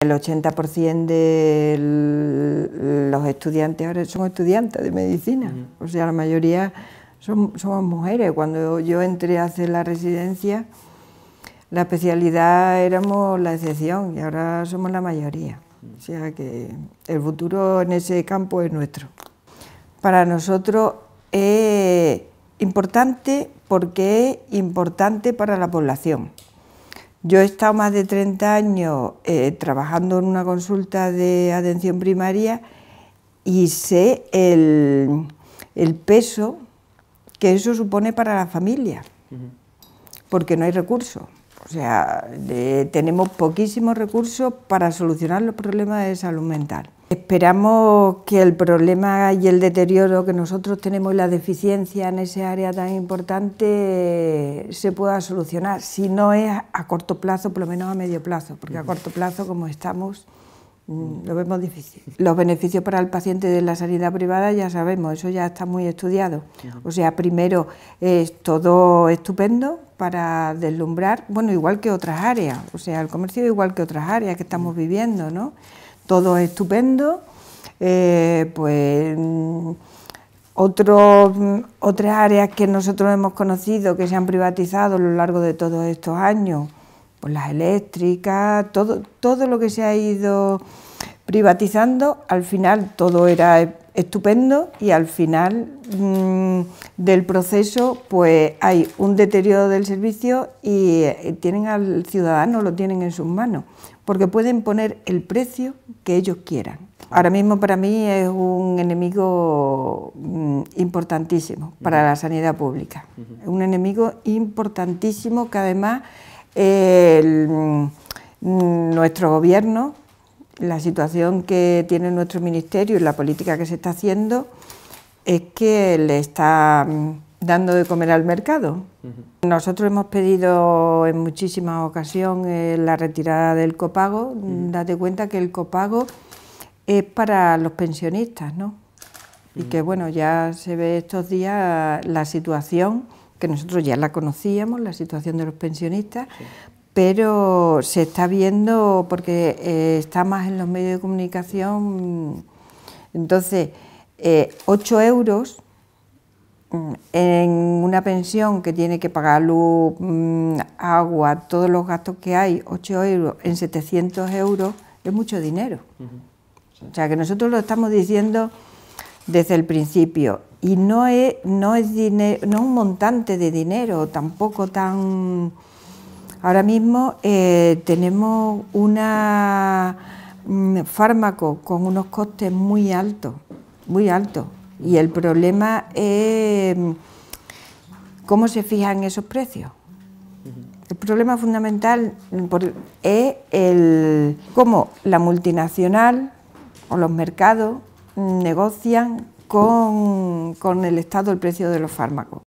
El 80% de los estudiantes ahora son estudiantes de medicina, o sea, la mayoría somos mujeres. Cuando yo entré a hacer la residencia, la especialidad éramos la excepción y ahora somos la mayoría. O sea que el futuro en ese campo es nuestro. Para nosotros es importante porque es importante para la población. Yo he estado más de 30 años eh, trabajando en una consulta de atención primaria y sé el, peso que eso supone para la familia, porque no hay recursos. O sea, tenemos poquísimos recursos para solucionar los problemas de salud mental. Esperamos que el problema y el deterioro que nosotros tenemos y la deficiencia en ese área tan importante eh, se pueda solucionar, si no es a corto plazo, por lo menos a medio plazo, porque a corto plazo, como estamos, mm, lo vemos difícil. Los beneficios para el paciente de la sanidad privada ya sabemos, eso ya está muy estudiado. O sea, primero es todo estupendo para deslumbrar, bueno, igual que otras áreas, o sea, el comercio igual que otras áreas que estamos viviendo, ¿no? todo estupendo. Eh, pues otro, otras áreas que nosotros hemos conocido que se han privatizado a lo largo de todos estos años, pues las eléctricas, todo, todo lo que se ha ido privatizando, al final todo era estupendo y al final mm, del proceso pues hay un deterioro del servicio y eh, tienen al ciudadano, lo tienen en sus manos, porque pueden poner el precio que ellos quieran. Ahora mismo para mí es un enemigo mm, importantísimo para la sanidad pública, un enemigo importantísimo que además mm, nuestro gobierno la situación que tiene nuestro ministerio y la política que se está haciendo es que le está mm, dando de comer al mercado. Nosotros hemos pedido en muchísimas ocasiones eh, la retirada del copago. Mm, date cuenta que el copago es para los pensionistas, ¿no? Y que bueno, ya se ve estos días la situación, que nosotros ya la conocíamos, la situación de los pensionistas, pero se está viendo porque eh, está más en los medios de comunicación. Entonces, eh, 8 euros mm, en una pensión que tiene que pagar luz, mm, agua, todos los gastos que hay, 8 euros en 700 euros, es mucho dinero. O sea que nosotros lo estamos diciendo desde el principio y no es, no es, dinero, no es un montante de dinero tampoco tan Ahora mismo eh, tenemos un mm, fármaco con unos costes muy altos, muy altos. Y el problema es mm, cómo se fijan esos precios. El problema fundamental mm, es cómo la multinacional o los mercados negocian con el Estado el precio de los fármacos.